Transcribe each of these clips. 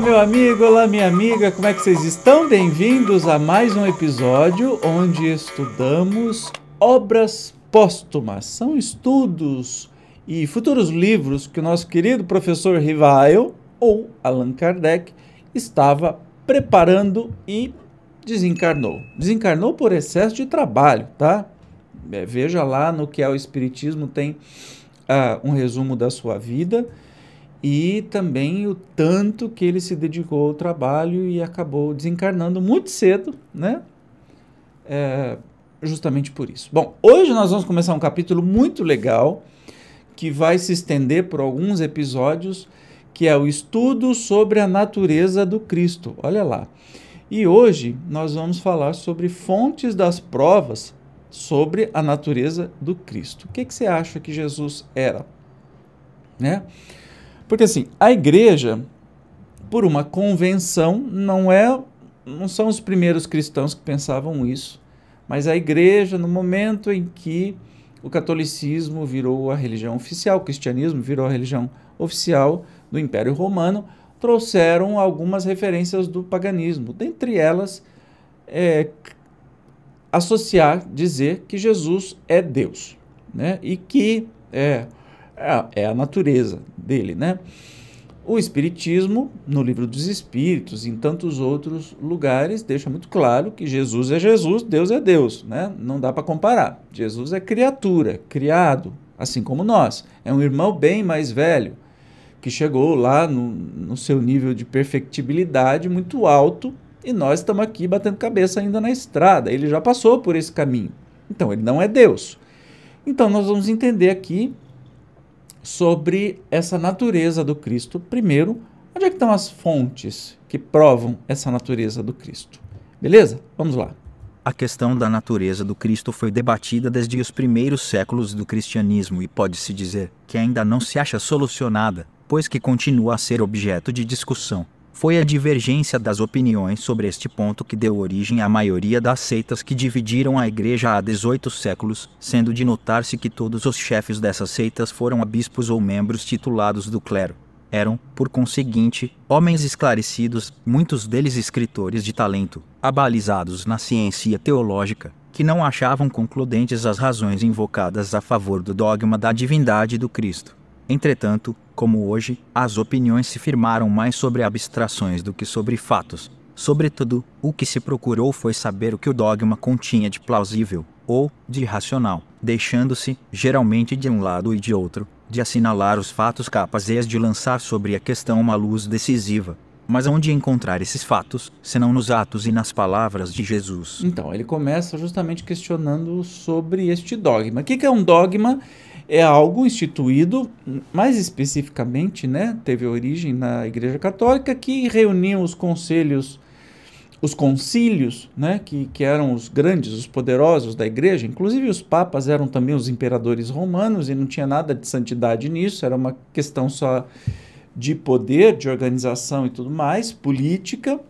Olá, meu amigo, olá, minha amiga, como é que vocês estão? Bem-vindos a mais um episódio onde estudamos obras póstumas. São estudos e futuros livros que o nosso querido professor Rivail, ou Allan Kardec, estava preparando e desencarnou. Desencarnou por excesso de trabalho, tá? É, veja lá no que é o Espiritismo, tem uh, um resumo da sua vida e também o tanto que ele se dedicou ao trabalho e acabou desencarnando muito cedo, né? É, justamente por isso. Bom, hoje nós vamos começar um capítulo muito legal que vai se estender por alguns episódios, que é o estudo sobre a natureza do Cristo. Olha lá. E hoje nós vamos falar sobre fontes das provas sobre a natureza do Cristo. O que, que você acha que Jesus era? Né? Porque assim, a igreja, por uma convenção, não é não são os primeiros cristãos que pensavam isso, mas a igreja no momento em que o catolicismo virou a religião oficial, o cristianismo virou a religião oficial do Império Romano, trouxeram algumas referências do paganismo, dentre elas é, associar, dizer que Jesus é Deus, né? E que é, é, é a natureza, dele, né? O Espiritismo, no Livro dos Espíritos, em tantos outros lugares, deixa muito claro que Jesus é Jesus, Deus é Deus, né? Não dá para comparar. Jesus é criatura, criado, assim como nós. É um irmão bem mais velho, que chegou lá no, no seu nível de perfectibilidade muito alto e nós estamos aqui batendo cabeça ainda na estrada. Ele já passou por esse caminho. Então, ele não é Deus. Então, nós vamos entender aqui sobre essa natureza do Cristo. Primeiro, onde é que estão as fontes que provam essa natureza do Cristo? Beleza? Vamos lá. A questão da natureza do Cristo foi debatida desde os primeiros séculos do cristianismo e pode-se dizer que ainda não se acha solucionada, pois que continua a ser objeto de discussão. Foi a divergência das opiniões sobre este ponto que deu origem à maioria das seitas que dividiram a igreja há 18 séculos, sendo de notar-se que todos os chefes dessas seitas foram bispos ou membros titulados do clero. Eram, por conseguinte, homens esclarecidos, muitos deles escritores de talento, abalizados na ciência teológica, que não achavam concludentes as razões invocadas a favor do dogma da divindade do Cristo. Entretanto, como hoje, as opiniões se firmaram mais sobre abstrações do que sobre fatos. Sobretudo, o que se procurou foi saber o que o dogma continha de plausível ou de racional, deixando-se, geralmente de um lado e de outro, de assinalar os fatos capazes de lançar sobre a questão uma luz decisiva. Mas onde encontrar esses fatos, senão nos atos e nas palavras de Jesus? Então, ele começa justamente questionando sobre este dogma. O que é um dogma? é algo instituído, mais especificamente, né, teve origem na Igreja Católica, que reuniam os conselhos, os concílios, né, que, que eram os grandes, os poderosos da Igreja, inclusive os papas eram também os imperadores romanos e não tinha nada de santidade nisso, era uma questão só de poder, de organização e tudo mais, política,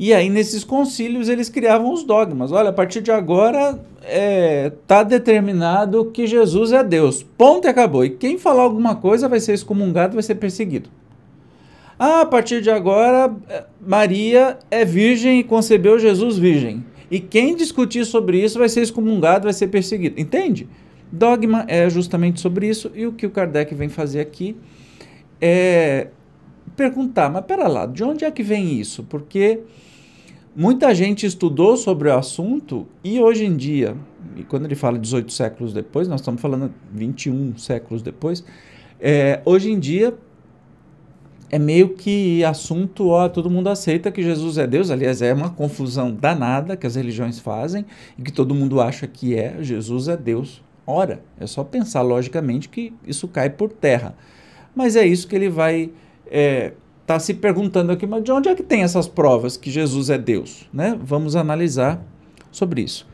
e aí, nesses concílios, eles criavam os dogmas. Olha, a partir de agora está é, tá determinado que Jesus é Deus. Ponto e acabou. E quem falar alguma coisa vai ser excomungado, vai ser perseguido. Ah, a partir de agora, é, Maria é virgem e concebeu Jesus virgem. E quem discutir sobre isso vai ser excomungado, vai ser perseguido. Entende? Dogma é justamente sobre isso. E o que o Kardec vem fazer aqui é perguntar: mas pera lá, de onde é que vem isso? Porque Muita gente estudou sobre o assunto e hoje em dia, e quando ele fala 18 séculos depois, nós estamos falando 21 séculos depois, é, hoje em dia é meio que assunto, ó, todo mundo aceita que Jesus é Deus, aliás, é uma confusão danada que as religiões fazem e que todo mundo acha que é, Jesus é Deus. Ora, é só pensar logicamente que isso cai por terra. Mas é isso que ele vai é, está se perguntando aqui, mas de onde é que tem essas provas que Jesus é Deus? Né? Vamos analisar sobre isso.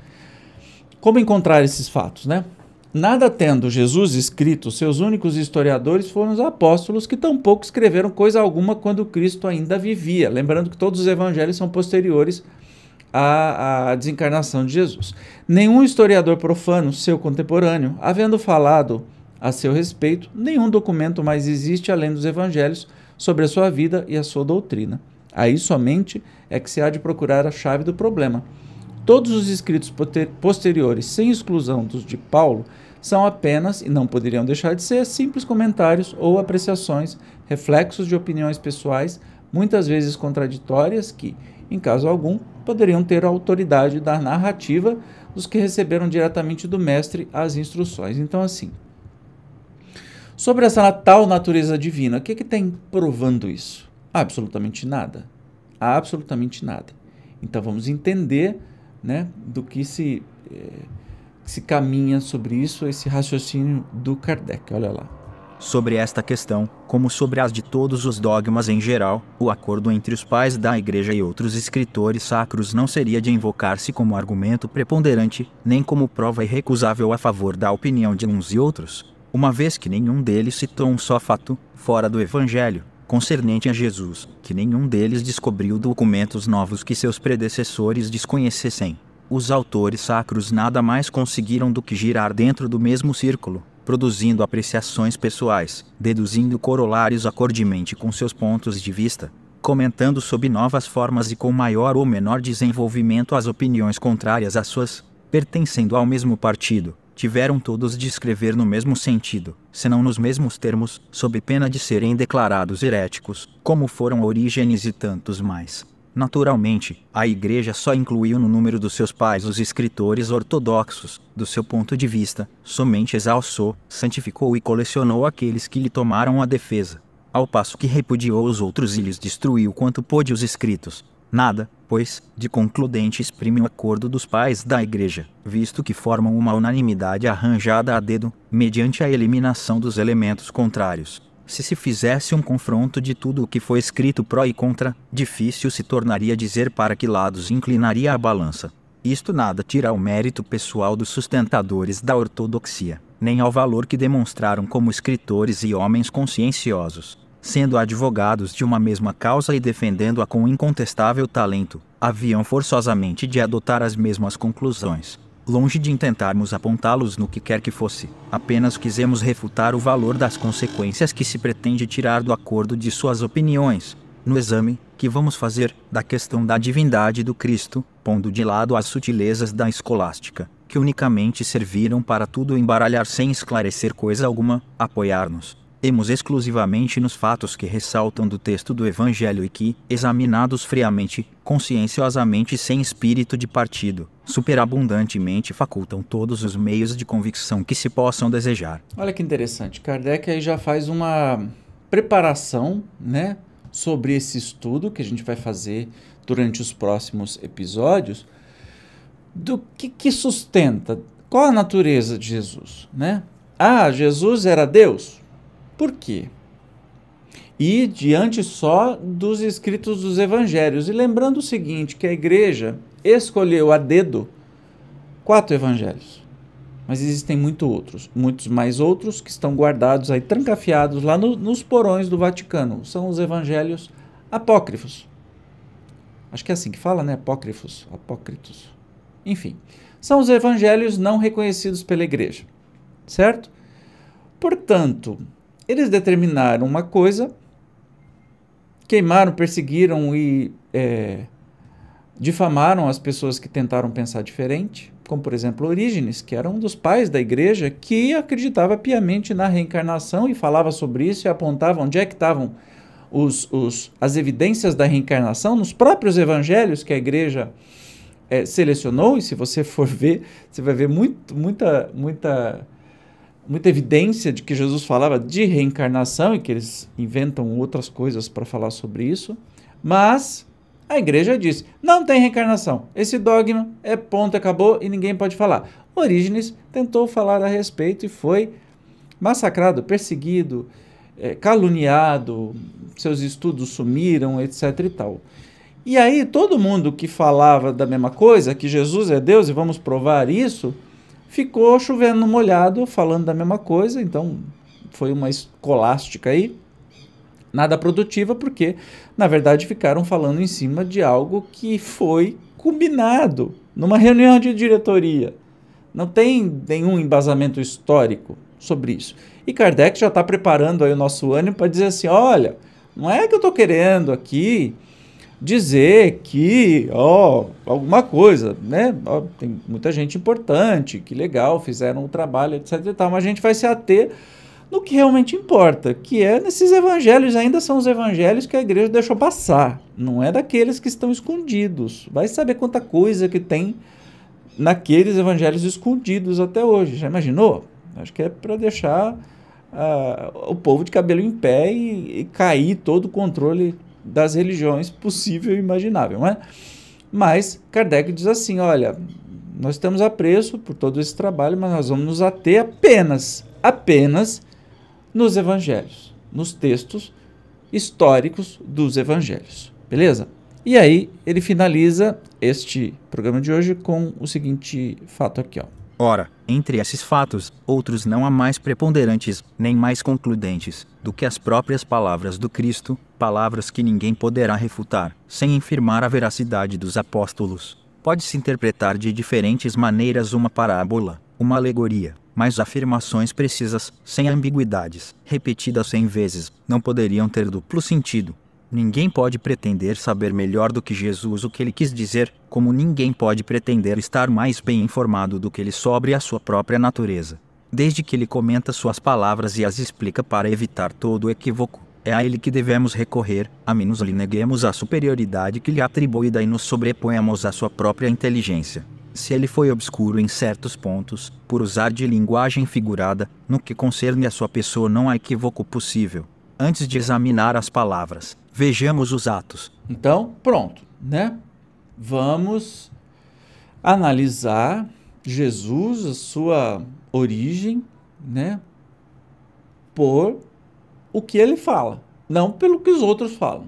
Como encontrar esses fatos, né? Nada tendo Jesus escrito, seus únicos historiadores foram os apóstolos, que tampouco escreveram coisa alguma quando Cristo ainda vivia. Lembrando que todos os evangelhos são posteriores à, à desencarnação de Jesus. Nenhum historiador profano, seu contemporâneo, havendo falado a seu respeito, nenhum documento mais existe além dos evangelhos sobre a sua vida e a sua doutrina. Aí somente é que se há de procurar a chave do problema. Todos os escritos posteriores, sem exclusão dos de Paulo, são apenas, e não poderiam deixar de ser, simples comentários ou apreciações, reflexos de opiniões pessoais, muitas vezes contraditórias, que, em caso algum, poderiam ter a autoridade da narrativa dos que receberam diretamente do mestre as instruções. Então, assim, sobre essa tal natureza divina. O que, é que tem provando isso? Absolutamente nada. Absolutamente nada. Então vamos entender né, do que se, eh, se caminha sobre isso, esse raciocínio do Kardec. Olha lá. Sobre esta questão, como sobre as de todos os dogmas em geral, o acordo entre os pais da Igreja e outros escritores sacros não seria de invocar-se como argumento preponderante, nem como prova irrecusável a favor da opinião de uns e outros, uma vez que nenhum deles citou um só fato, fora do Evangelho, concernente a Jesus, que nenhum deles descobriu documentos novos que seus predecessores desconhecessem. Os autores sacros nada mais conseguiram do que girar dentro do mesmo círculo, produzindo apreciações pessoais, deduzindo corolários acordemente com seus pontos de vista, comentando sob novas formas e com maior ou menor desenvolvimento as opiniões contrárias às suas, pertencendo ao mesmo partido tiveram todos de escrever no mesmo sentido, senão nos mesmos termos, sob pena de serem declarados heréticos, como foram Orígenes e tantos mais. Naturalmente, a Igreja só incluiu no número dos seus pais os escritores ortodoxos, do seu ponto de vista, somente exalçou, santificou e colecionou aqueles que lhe tomaram a defesa, ao passo que repudiou os outros e lhes destruiu quanto pôde os escritos. Nada, depois, de concludente exprime o acordo dos pais da igreja, visto que formam uma unanimidade arranjada a dedo, mediante a eliminação dos elementos contrários. Se se fizesse um confronto de tudo o que foi escrito pró e contra, difícil se tornaria dizer para que lados inclinaria a balança. Isto nada tira ao mérito pessoal dos sustentadores da ortodoxia, nem ao valor que demonstraram como escritores e homens conscienciosos sendo advogados de uma mesma causa e defendendo-a com incontestável talento, haviam forçosamente de adotar as mesmas conclusões. Longe de intentarmos apontá-los no que quer que fosse, apenas quisemos refutar o valor das consequências que se pretende tirar do acordo de suas opiniões. No exame, que vamos fazer, da questão da divindade do Cristo, pondo de lado as sutilezas da escolástica, que unicamente serviram para tudo embaralhar sem esclarecer coisa alguma, apoiar-nos emos exclusivamente nos fatos que ressaltam do texto do Evangelho e que, examinados friamente, conscienciosamente e sem espírito de partido, superabundantemente facultam todos os meios de convicção que se possam desejar. Olha que interessante, Kardec aí já faz uma preparação, né, sobre esse estudo que a gente vai fazer durante os próximos episódios, do que, que sustenta, qual a natureza de Jesus, né? Ah, Jesus era Deus? Por quê? E diante só dos escritos dos evangelhos. E lembrando o seguinte, que a igreja escolheu a dedo quatro evangelhos. Mas existem muito outros, muitos mais outros que estão guardados aí, trancafiados lá no, nos porões do Vaticano. São os evangelhos apócrifos. Acho que é assim que fala, né? Apócrifos, apócritos. Enfim, são os evangelhos não reconhecidos pela igreja, certo? Portanto, eles determinaram uma coisa, queimaram, perseguiram e é, difamaram as pessoas que tentaram pensar diferente, como por exemplo Orígenes, que era um dos pais da igreja que acreditava piamente na reencarnação e falava sobre isso e apontava onde é que estavam os, os, as evidências da reencarnação nos próprios evangelhos que a igreja é, selecionou. E se você for ver, você vai ver muito, muita, muita muita evidência de que Jesus falava de reencarnação e que eles inventam outras coisas para falar sobre isso, mas a igreja diz: não tem reencarnação. Esse dogma é ponto, acabou e ninguém pode falar. Orígenes tentou falar a respeito e foi massacrado, perseguido, eh, caluniado, seus estudos sumiram, etc e tal. E aí todo mundo que falava da mesma coisa, que Jesus é Deus e vamos provar isso, ficou chovendo no molhado, falando da mesma coisa, então foi uma escolástica aí. Nada produtiva, porque na verdade ficaram falando em cima de algo que foi combinado numa reunião de diretoria. Não tem nenhum embasamento histórico sobre isso. E Kardec já está preparando aí o nosso ânimo para dizer assim: olha, não é que eu estou querendo aqui dizer que, ó, oh, alguma coisa, né? Oh, tem muita gente importante, que legal, fizeram o trabalho, etc e tal, mas a gente vai se ater no que realmente importa, que é nesses evangelhos, ainda são os evangelhos que a igreja deixou passar, não é daqueles que estão escondidos. Vai saber quanta coisa que tem naqueles evangelhos escondidos até hoje. Já imaginou? Acho que é para deixar uh, o povo de cabelo em pé e, e cair todo o controle das religiões possível e imaginável, não é? Mas Kardec diz assim: olha, nós estamos a preço por todo esse trabalho, mas nós vamos nos ater apenas, apenas nos evangelhos, nos textos históricos dos evangelhos, beleza? E aí ele finaliza este programa de hoje com o seguinte fato aqui, ó. Ora, entre esses fatos, outros não há mais preponderantes, nem mais concludentes, do que as próprias palavras do Cristo, palavras que ninguém poderá refutar, sem infirmar a veracidade dos apóstolos. Pode-se interpretar de diferentes maneiras uma parábola, uma alegoria, mas afirmações precisas, sem ambiguidades, repetidas cem vezes, não poderiam ter duplo sentido. Ninguém pode pretender saber melhor do que Jesus o que ele quis dizer, como ninguém pode pretender estar mais bem informado do que ele sobre a sua própria natureza. Desde que ele comenta suas palavras e as explica para evitar todo equívoco, é a ele que devemos recorrer, a menos lhe neguemos a superioridade que lhe atribui e nos sobreponhamos à sua própria inteligência. Se ele foi obscuro em certos pontos, por usar de linguagem figurada, no que concerne à sua pessoa não há equívoco possível. Antes de examinar as palavras, vejamos os atos. Então, pronto, né? Vamos analisar Jesus, a sua origem, né? Por o que ele fala, não pelo que os outros falam.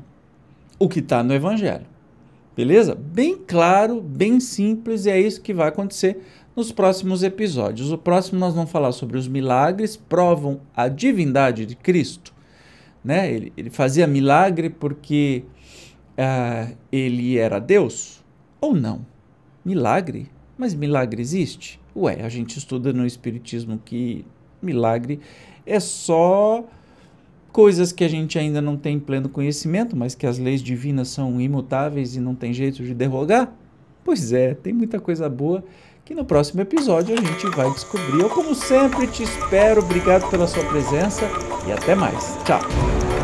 O que está no Evangelho. Beleza? Bem claro, bem simples, e é isso que vai acontecer nos próximos episódios. O próximo nós vamos falar sobre os milagres provam a divindade de Cristo né? Ele, ele fazia milagre porque uh, ele era Deus ou não? Milagre? Mas milagre existe? Ué, a gente estuda no Espiritismo que milagre é só coisas que a gente ainda não tem pleno conhecimento, mas que as leis divinas são imutáveis e não tem jeito de derrogar? Pois é, tem muita coisa boa que no próximo episódio a gente vai descobrir. Eu, como sempre, te espero. Obrigado pela sua presença e até mais. Tchau.